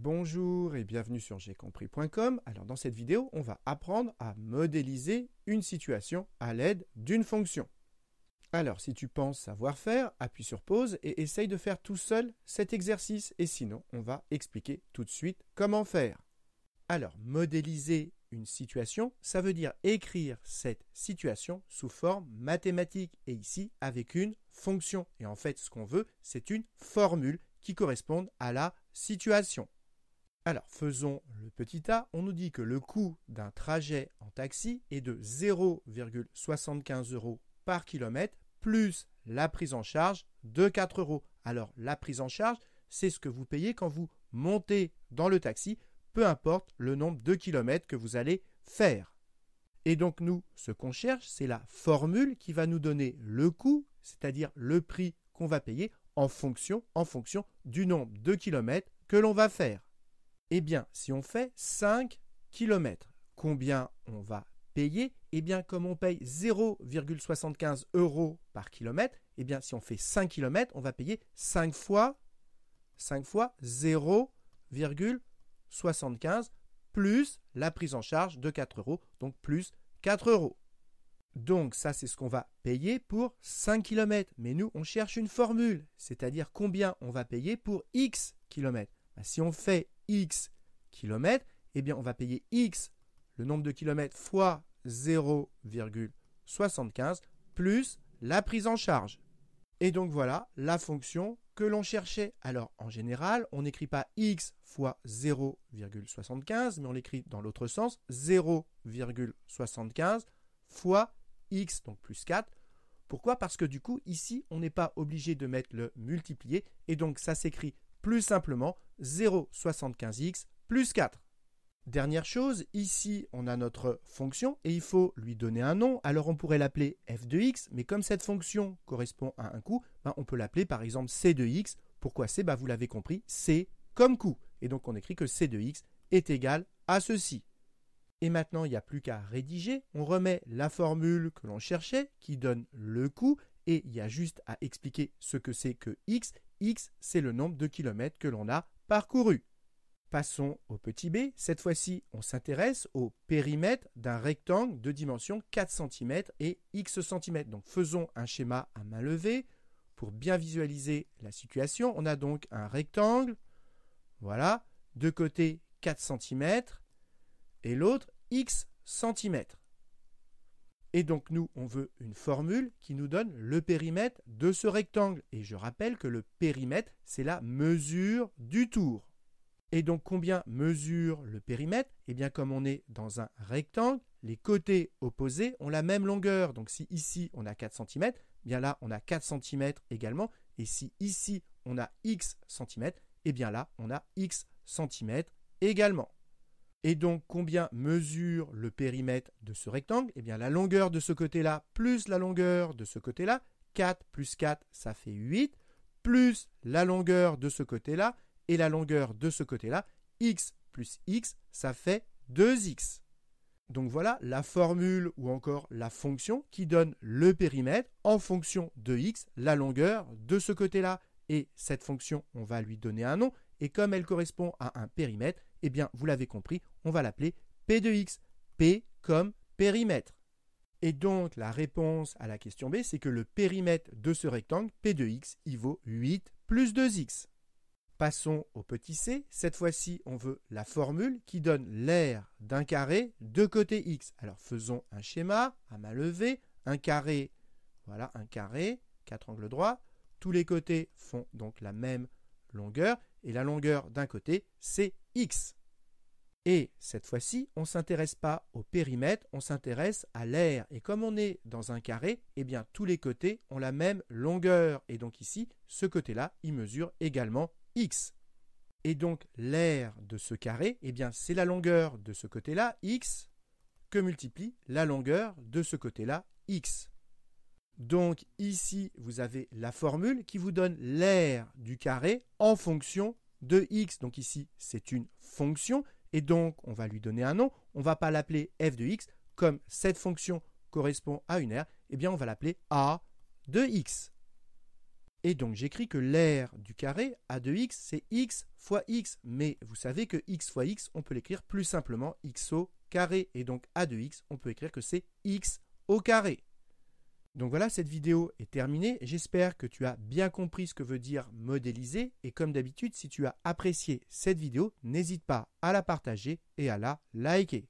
Bonjour et bienvenue sur compris.com. Alors dans cette vidéo, on va apprendre à modéliser une situation à l'aide d'une fonction. Alors si tu penses savoir faire, appuie sur pause et essaye de faire tout seul cet exercice et sinon on va expliquer tout de suite comment faire. Alors modéliser une situation, ça veut dire écrire cette situation sous forme mathématique et ici avec une fonction. Et en fait ce qu'on veut c'est une formule qui corresponde à la situation. Alors faisons le petit a, on nous dit que le coût d'un trajet en taxi est de 0,75 euros par kilomètre plus la prise en charge de 4 euros. Alors la prise en charge, c'est ce que vous payez quand vous montez dans le taxi, peu importe le nombre de kilomètres que vous allez faire. Et donc nous, ce qu'on cherche, c'est la formule qui va nous donner le coût, c'est-à-dire le prix qu'on va payer en fonction, en fonction du nombre de kilomètres que l'on va faire. Eh bien, si on fait 5 km, combien on va payer Eh bien, comme on paye 0,75 euros par kilomètre, eh bien, si on fait 5 km, on va payer 5 fois, 5 fois 0,75 plus la prise en charge de 4 euros, donc plus 4 euros. Donc ça, c'est ce qu'on va payer pour 5 km. Mais nous, on cherche une formule, c'est-à-dire combien on va payer pour x km. Bah, si on fait x kilomètres, eh bien on va payer x, le nombre de kilomètres, fois 0,75 plus la prise en charge. Et donc voilà la fonction que l'on cherchait. Alors en général, on n'écrit pas x fois 0,75, mais on l'écrit dans l'autre sens, 0,75 fois x, donc plus 4. Pourquoi Parce que du coup, ici, on n'est pas obligé de mettre le multiplier, et donc ça s'écrit plus simplement 0,75x plus 4. Dernière chose, ici on a notre fonction et il faut lui donner un nom, alors on pourrait l'appeler f de x, mais comme cette fonction correspond à un coût, ben, on peut l'appeler par exemple c de x. Pourquoi c ben, Vous l'avez compris, c comme coût. Et donc on écrit que c de x est égal à ceci. Et maintenant il n'y a plus qu'à rédiger, on remet la formule que l'on cherchait qui donne le coût et il y a juste à expliquer ce que c'est que x. x c'est le nombre de kilomètres que l'on a parcouru. Passons au petit b. Cette fois-ci, on s'intéresse au périmètre d'un rectangle de dimension 4 cm et x cm. Donc faisons un schéma à main levée pour bien visualiser la situation. On a donc un rectangle, voilà, de côté 4 cm et l'autre x cm. Et donc nous, on veut une formule qui nous donne le périmètre de ce rectangle. Et je rappelle que le périmètre, c'est la mesure du tour. Et donc combien mesure le périmètre Eh bien comme on est dans un rectangle, les côtés opposés ont la même longueur. Donc si ici on a 4 cm, eh bien là on a 4 cm également. Et si ici on a x cm, et eh bien là on a x cm également. Et donc combien mesure le périmètre de ce rectangle Eh bien la longueur de ce côté-là plus la longueur de ce côté-là, 4 plus 4 ça fait 8, plus la longueur de ce côté-là et la longueur de ce côté-là, x plus x ça fait 2x. Donc voilà la formule ou encore la fonction qui donne le périmètre en fonction de x, la longueur de ce côté-là. Et cette fonction, on va lui donner un nom, et comme elle correspond à un périmètre, eh bien, vous l'avez compris, on va l'appeler P de X. P comme périmètre. Et donc, la réponse à la question B, c'est que le périmètre de ce rectangle, P de X, il vaut 8 plus 2X. Passons au petit c. Cette fois-ci, on veut la formule qui donne l'aire d'un carré de côté x. Alors faisons un schéma à main levée. Un carré, voilà, un carré, quatre angles droits. Tous les côtés font donc la même longueur. Et la longueur d'un côté, c'est X. Et cette fois-ci, on ne s'intéresse pas au périmètre, on s'intéresse à l'air. Et comme on est dans un carré, eh bien tous les côtés ont la même longueur. Et donc ici, ce côté-là, il mesure également x. Et donc l'air de ce carré, eh bien c'est la longueur de ce côté-là, x, que multiplie la longueur de ce côté-là, x. Donc ici, vous avez la formule qui vous donne l'air du carré en fonction de x, donc ici c'est une fonction, et donc on va lui donner un nom, on ne va pas l'appeler f de x, comme cette fonction correspond à une aire, eh bien on va l'appeler a de x. Et donc j'écris que l'aire du carré a de x, c'est x fois x, mais vous savez que x fois x, on peut l'écrire plus simplement x au carré, et donc a de x, on peut écrire que c'est x au carré. Donc voilà, cette vidéo est terminée. J'espère que tu as bien compris ce que veut dire modéliser. Et comme d'habitude, si tu as apprécié cette vidéo, n'hésite pas à la partager et à la liker.